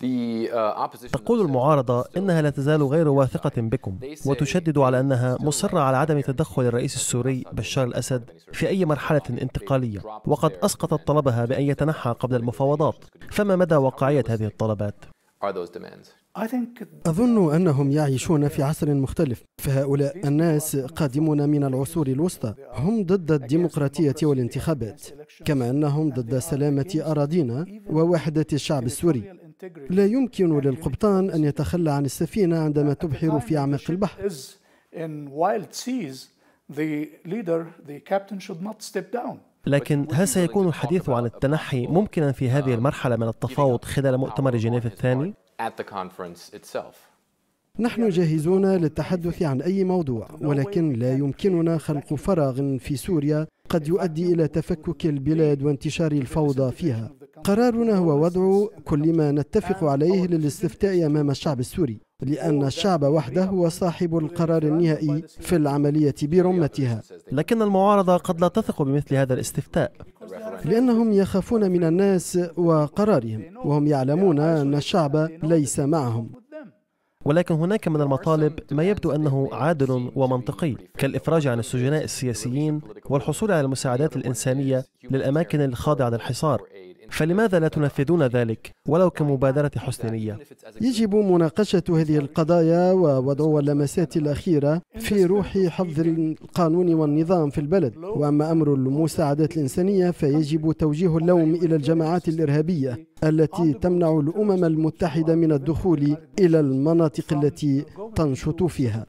Uh, تقول المعارضة إنها لا تزال غير واثقة بكم وتشدد على أنها مصرة على عدم تدخل الرئيس السوري بشار الأسد في أي مرحلة انتقالية وقد أسقطت طلبها بأن يتنحى قبل المفاوضات فما مدى واقعية هذه الطلبات؟ أظن أنهم يعيشون في عصر مختلف فهؤلاء الناس قادمون من العصور الوسطى هم ضد الديمقراطية والانتخابات كما أنهم ضد سلامة أراضينا ووحدة الشعب السوري لا يمكن للقبطان أن يتخلى عن السفينة عندما تبحر في أعماق البحر لكن هل سيكون الحديث عن التنحي ممكنا في هذه uh, المرحلة من التفاوض خلال مؤتمر جنيف الثاني؟ نحن جاهزون للتحدث عن أي موضوع ولكن لا يمكننا خلق فراغ في سوريا قد يؤدي إلى تفكك البلاد وانتشار الفوضى فيها قرارنا هو وضع كل ما نتفق عليه للاستفتاء أمام الشعب السوري لأن الشعب وحده هو صاحب القرار النهائي في العملية برمتها لكن المعارضة قد لا تثق بمثل هذا الاستفتاء لأنهم يخافون من الناس وقرارهم وهم يعلمون أن الشعب ليس معهم ولكن هناك من المطالب ما يبدو أنه عادل ومنطقي كالإفراج عن السجناء السياسيين والحصول على المساعدات الإنسانية للأماكن الخاضعة للحصار فلماذا لا تنفذون ذلك ولو كمبادرة حسن نية؟ يجب مناقشة هذه القضايا ووضع اللمسات الأخيرة في روح حفظ القانون والنظام في البلد وأما أمر المساعدات الإنسانية فيجب توجيه اللوم إلى الجماعات الإرهابية التي تمنع الأمم المتحدة من الدخول إلى المناطق التي تنشط فيها